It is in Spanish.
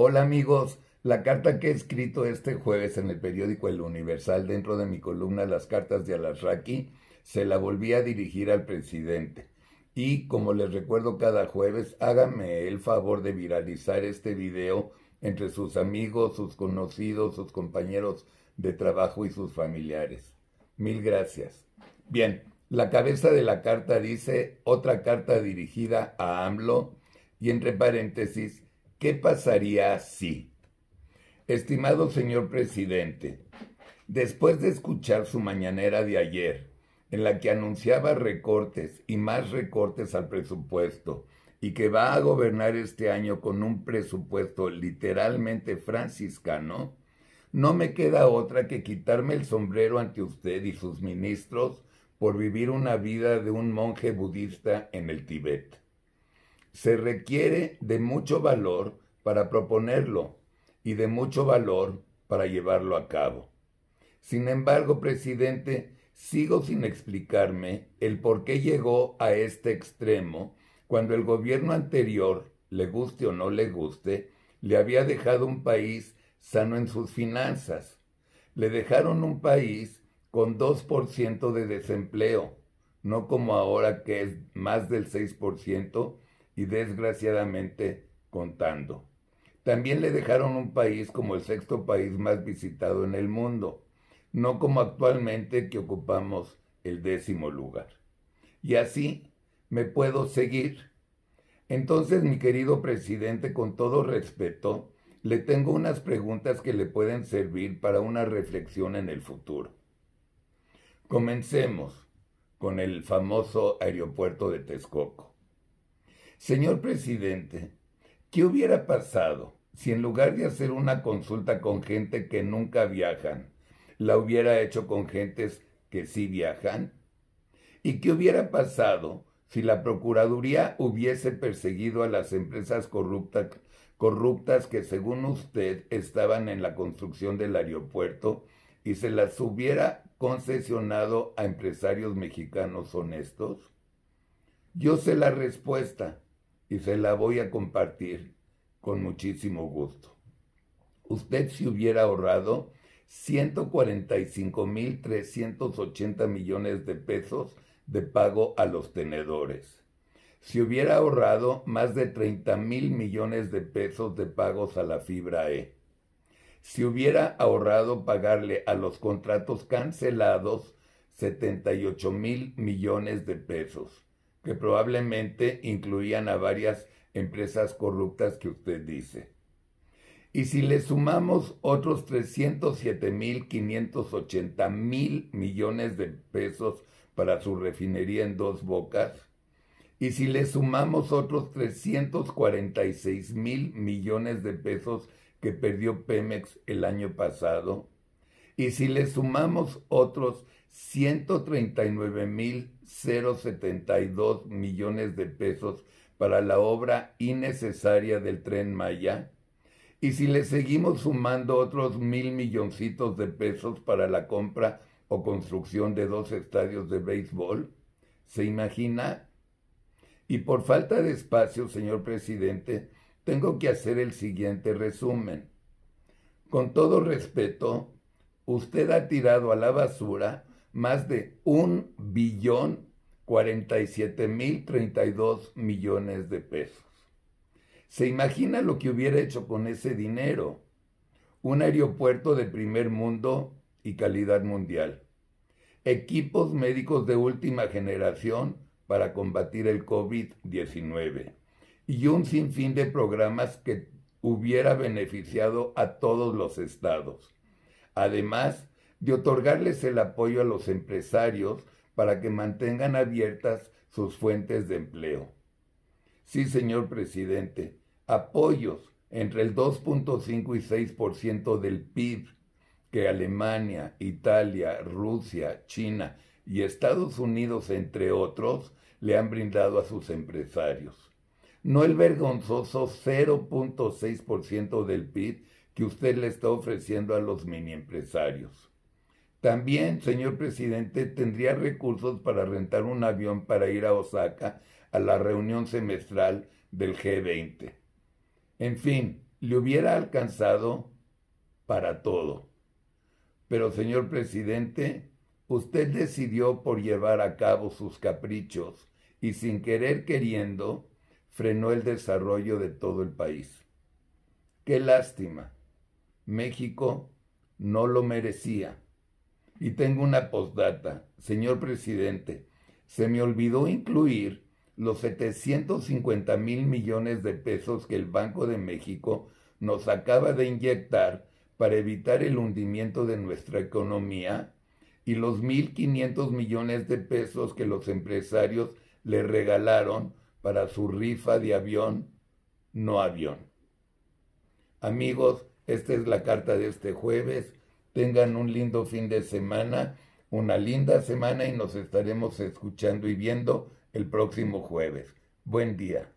Hola amigos, la carta que he escrito este jueves en el periódico El Universal dentro de mi columna Las cartas de Alasraki se la volví a dirigir al presidente. Y como les recuerdo cada jueves, háganme el favor de viralizar este video entre sus amigos, sus conocidos, sus compañeros de trabajo y sus familiares. Mil gracias. Bien, la cabeza de la carta dice otra carta dirigida a AMLO y entre paréntesis, ¿Qué pasaría si? Estimado señor presidente, después de escuchar su mañanera de ayer, en la que anunciaba recortes y más recortes al presupuesto, y que va a gobernar este año con un presupuesto literalmente franciscano, no me queda otra que quitarme el sombrero ante usted y sus ministros por vivir una vida de un monje budista en el Tíbet. Se requiere de mucho valor para proponerlo y de mucho valor para llevarlo a cabo. Sin embargo, presidente, sigo sin explicarme el por qué llegó a este extremo cuando el gobierno anterior, le guste o no le guste, le había dejado un país sano en sus finanzas. Le dejaron un país con 2% de desempleo, no como ahora que es más del 6% y desgraciadamente contando. También le dejaron un país como el sexto país más visitado en el mundo, no como actualmente que ocupamos el décimo lugar. Y así me puedo seguir. Entonces, mi querido presidente, con todo respeto, le tengo unas preguntas que le pueden servir para una reflexión en el futuro. Comencemos con el famoso aeropuerto de Texcoco. Señor presidente, ¿qué hubiera pasado si en lugar de hacer una consulta con gente que nunca viajan, la hubiera hecho con gentes que sí viajan? ¿Y qué hubiera pasado si la Procuraduría hubiese perseguido a las empresas corruptas, corruptas que según usted estaban en la construcción del aeropuerto y se las hubiera concesionado a empresarios mexicanos honestos? Yo sé la respuesta, y se la voy a compartir con muchísimo gusto. Usted si hubiera ahorrado 145.380 millones de pesos de pago a los tenedores. Si hubiera ahorrado más de 30 mil millones de pesos de pagos a la fibra E. Si hubiera ahorrado pagarle a los contratos cancelados 78 mil millones de pesos que probablemente incluían a varias empresas corruptas que usted dice. Y si le sumamos otros 307 mil millones de pesos para su refinería en dos bocas, y si le sumamos otros 346 mil millones de pesos que perdió Pemex el año pasado, y si le sumamos otros 139.072 millones de pesos para la obra innecesaria del tren Maya. Y si le seguimos sumando otros mil milloncitos de pesos para la compra o construcción de dos estadios de béisbol, ¿se imagina? Y por falta de espacio, señor presidente, tengo que hacer el siguiente resumen. Con todo respeto, usted ha tirado a la basura más de un billón 47 mil millones de pesos. ¿Se imagina lo que hubiera hecho con ese dinero? Un aeropuerto de primer mundo y calidad mundial. Equipos médicos de última generación para combatir el COVID-19. Y un sinfín de programas que hubiera beneficiado a todos los estados. Además, de otorgarles el apoyo a los empresarios para que mantengan abiertas sus fuentes de empleo. Sí, señor presidente, apoyos entre el 2.5 y 6% del PIB que Alemania, Italia, Rusia, China y Estados Unidos, entre otros, le han brindado a sus empresarios. No el vergonzoso 0.6% del PIB que usted le está ofreciendo a los mini empresarios. También, señor presidente, tendría recursos para rentar un avión para ir a Osaka a la reunión semestral del G20. En fin, le hubiera alcanzado para todo. Pero, señor presidente, usted decidió por llevar a cabo sus caprichos y sin querer queriendo, frenó el desarrollo de todo el país. Qué lástima. México no lo merecía. Y tengo una postdata. Señor presidente, se me olvidó incluir los 750 mil millones de pesos que el Banco de México nos acaba de inyectar para evitar el hundimiento de nuestra economía y los 1.500 millones de pesos que los empresarios le regalaron para su rifa de avión, no avión. Amigos, esta es la carta de este jueves. Tengan un lindo fin de semana, una linda semana y nos estaremos escuchando y viendo el próximo jueves. Buen día.